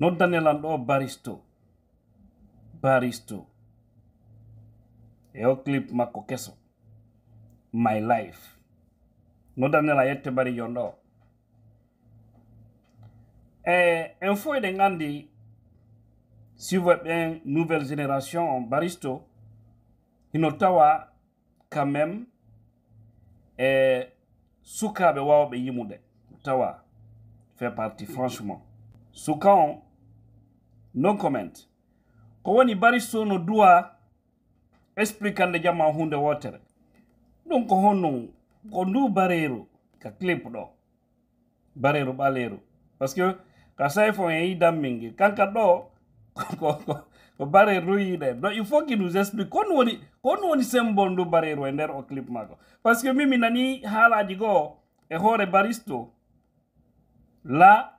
noddanelan ɗo baristo baristo Et o clip makko keso my life noddanela yette bari jon ɗo e eh, en Si eɗen anndi une ɓen nouvelle génération en baristo hino tawa quand même e eh, sukaaɓe waawɓe yimude tawa fait partie mm. franchement Soukan, no comment. Ko woni bari sono duwa explicande jama hunde wotere. Ɗum ko honno ko ndu bareru ka clip ɗo. Bareru ɓaleru. Parce que ka sayfon e yi dammingi. Kanka ɗo ko, ko, ko bareru yiɗen. Donc il faut qu'il nous explique kon woni kon woni symbole ndu bareru e nder o clip mako. Parce que mimi nani haalaji goo e hoore baristo la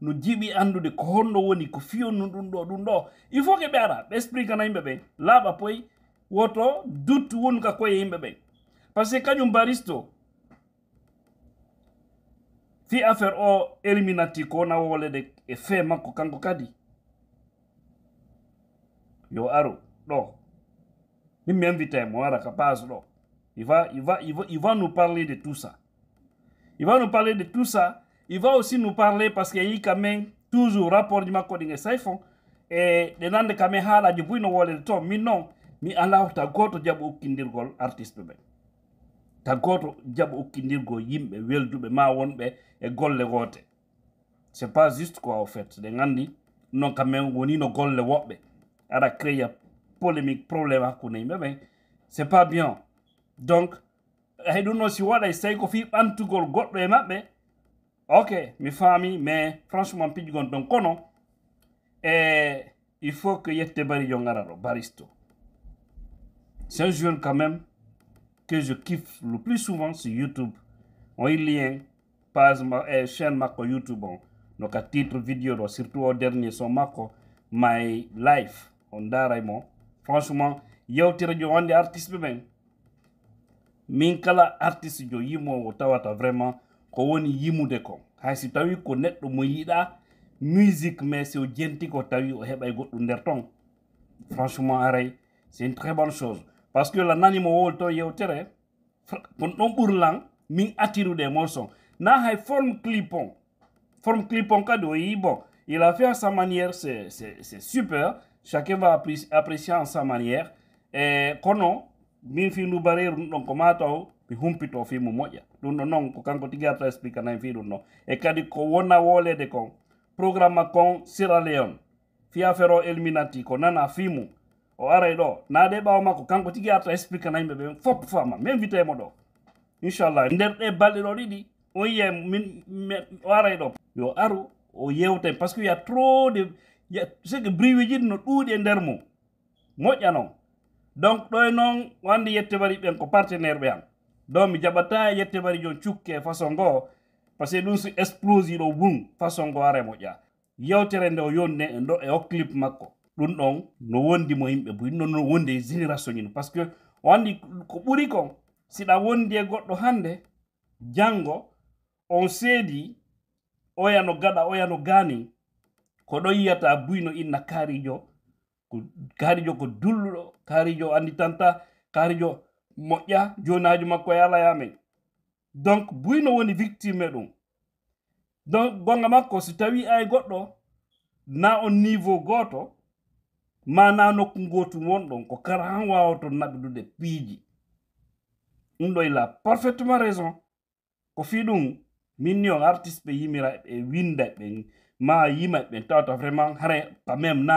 no jiɓi andude ko honno woni ko fiyonnu ɗum ɗo ɗum ɗo il faut que ɓe ara ɓe explique ana yimɓe ɓe laaɓa poy woto duttu wonka koye yimɓe ɓe par ce que kañum baristo fi affaire o eliminati ko wona wolede e fee makko kanko kadi yo aro ɗo min mi invité mo wara ka page ɗo il, va, il, va, il va nous parler de tout ça il va nous parler de tout ça Il va aussi nous parler parce qu'il y a eu quand même toujours rapport du Makoding et Saifon. E ɗe nande kame haala ji buyno wolede toon min noon mi ala ta goto jaɓa ukkidirgol artiste ɓe ta goto jaɓa ukkidirgo yimɓe welduɓe ma wonɓe e golle goote c'est pas juste quoi au fait ɗe gandi noon kamen woni no golle woɓɓe ara créé polémique probléme hakkunde yimɓe ben, c'est pas bien donc hay ɗum noon si waɗa I say, ko fi ɓantugol goɗɗo e maɓɓe ok mes familles, mais franchement il faut que bari yo baristo c'est un jeune quand même que je kiffe le plus souvent sur youtube on y lien page ma, eh, chaîne youtube donc à titre vidéo surtout au dernier son my life on franchement you want the artiste ben. même artiste jo vraiment ko woni yimude ko haysi tawi ko neɗɗo mo yiiɗa musique mais so jenti ko tawi o heɓay goɗɗum nder ton franchement aray c'est une très bonne chose parce que la nanimo wowol to yewtere kon ɗon ɓurlan min attirude morceau na hay forme clipon forme clipon, on kadi o yi bon il a fait à sa manière c'est super chacun va apprécier en sa manière e kono min fi bareru ɗum ɗon ko mataw mi humpito fimu moƴƴa ɗum ɗon noon ko kanko tigi arta explique nani fi ɗum ɗon e kadi ko wona wolede kon programme kon sira leon fiya fero elminati ko nana fimu o aray ɗo na ɗe ɓawa makko kanko tigi arta explique na yimɓe ɓe fopp fama mi invitemo ɗo inchallah nder ɗe balɗe ɗo ɗiɗi o yiya min o aray ɗo yo aru o yewte par ce que ya trop de c'est que briwiji ɗi no ɗuuɗi e nder mum moƴƴa non donc ɗoy e noon wandi yettemari ɓen ko partenaire ɓe am don mi jaɓata yettemari jon cukke e façon ngo par ce que ɗum so explosir o wun façon ngo ara moƴƴa yewtere nde o yonne e ɗo e o clip makko ɗum ɗon no wondi mo yimɓe bo ɗum ɗon no wondi e génération ñin par ce que wandi ko ɓuri kon siɗa wondi e goɗɗo hande janngo on seedi oya no gaɗa oya no gani ko ɗo yiyata buyno inna kaarijo ko karijo ko dulluɗo karijo andi tanta karijo moƴƴa jonaji makko e yala yamen donc buyno woni victime e ɗum donc gonga makko so tawi ay goɗɗo na on niveau goto ma na nokku gotum wonɗon ko kara han wawaton naɓidude piiji ɗum ɗo ila parfaitement raison ko fi ɗum min ni on artiste ɓe yimira e ɓe winda ɓe ma yima ɓen tawata vraiment hara quand même na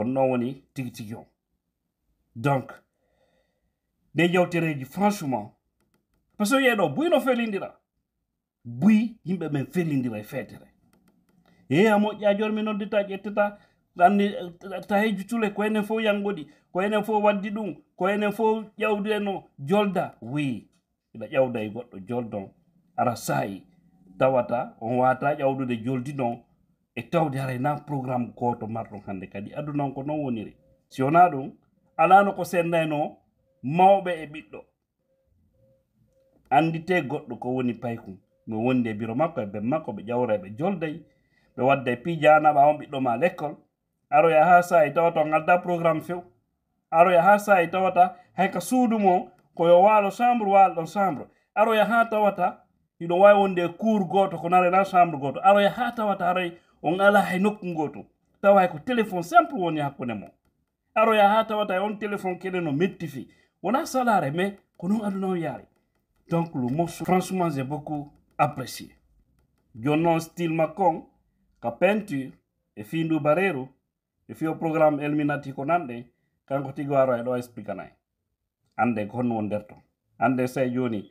ko non woni tigi tigi o donc nde yewtereji franchement par ce yeeɗo buy no felindira buy yimɓe ɓen felindira e feetere eeya moƴƴa jormi noddita ƴettata anni taheji tule ko enen fof yangoɗi ko enen fof waddi ɗum ko enen fof ƴawdi eno jolda wii ɓeɗa ƴawda e goɗɗo joldon ara sayi tawata on wata ƴawdude joldi non e tawde haray na programme goto marɗon hannde kadi aduna on ko noon woniri si wona ɗum alano ko sennayno mawɓe e ɓiɗɗo andite goɗɗo ko woni paykum mo wondi e biro makko e ben makko ɓe ƴawra e ɓe joldayi ɓe wadda e pijanaɓa on ɓiɗɗoma l' école aroya ha sa e tawata o ngadda programme few aroya ha sa e tawata hayka suudumo koyo waalo chambre waalo ɗon chambre aroya ha tawata hino wawi wonde cour goto ko nare rensambre goto aroya ha tawataray on ala hay nokku goto tawa ko téléphone simple woni hakkunde mo aroya ha tawata on téléphone kede no mettifi wona salare mais ko non aduna o yaari donc le morceau franchement j'ai beaucoup apprécié jonnon style makkon ka peinture e findu bareru e fiyo programme elminati ko nande kanko tigo aroya ɗo explique anaye ande ko honno wonderton ande say joni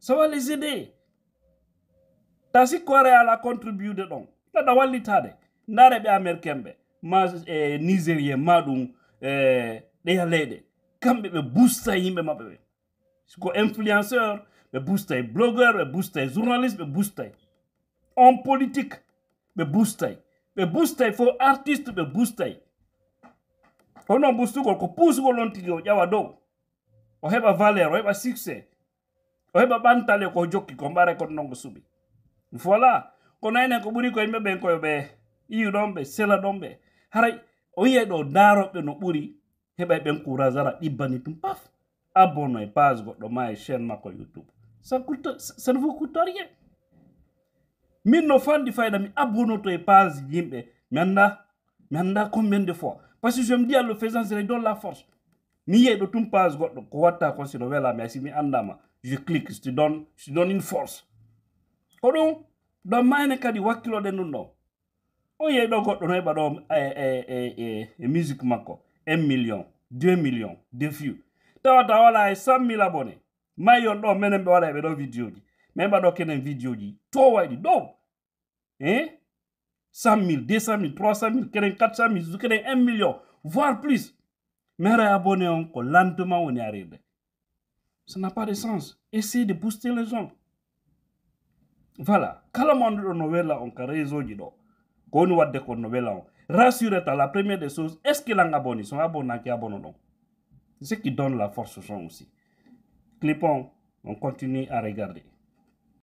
so wa les aider ta si kore ala contribuede ɗon ɗaɗa wallitade ndare ɓe américain ɓe ma e nigérien ma ɗum e ɗeya leyɗe kamɓe ɓe busta yimɓe maɓɓe ɓe ko influenceur ɓe bustay blogueur ɓe bustay journaliste ɓe bustay on politique ɓe bustay ɓe bustay fo artiste ɓe bustay o noon bustugol ko pusugol on tigi o ƴawa dow o heɓa valeur o heɓa succés o heɓa ɓantale ko jokki ko mbare kon non ko suɓi voilà kono enen ko ɓuri ko yimɓe ɓen koye ɓe iyu ɗon ɓe sela ɗon ɓe haray o yiyay ɗo daroɓe no ɓuri heɓay ɓen courage ara ɗibbani tum paf abbono e page goɗɗo ma e chaine makko youtube sa ne vous coûte rien min no fanɗi fayda mi abbono to e page yimɓe mi annda mi annda combien de fois par ce que je me dis allo faisant sera don la force mi tum page goɗɗo ko ko sino si andama je clique si don si une force ko ɗum ɗon mayne kadi wakkiloɗen ɗum o musique makko un million deux millions de fiu tu wala e cent mille abonné mayon ɗo menen e ɓe tu as ɗo vidéo ji mais ɓa kenen vidéo ji to waɗi ɗo hein? cent mille deux cent mille trois un million voire plus mais réabonner encore lentement on y arrive. Ça n'a pas de sens. Essayez de booster les gens. Voilà. on a une nouvelle on ka réseau On do. une nouvelle rassurez Rassurez la première des choses, est-ce qu'ils un abonné, sont abonnés qui abonnent non. C'est ce qui donne la force aux gens aussi. Clipons, on continue à regarder.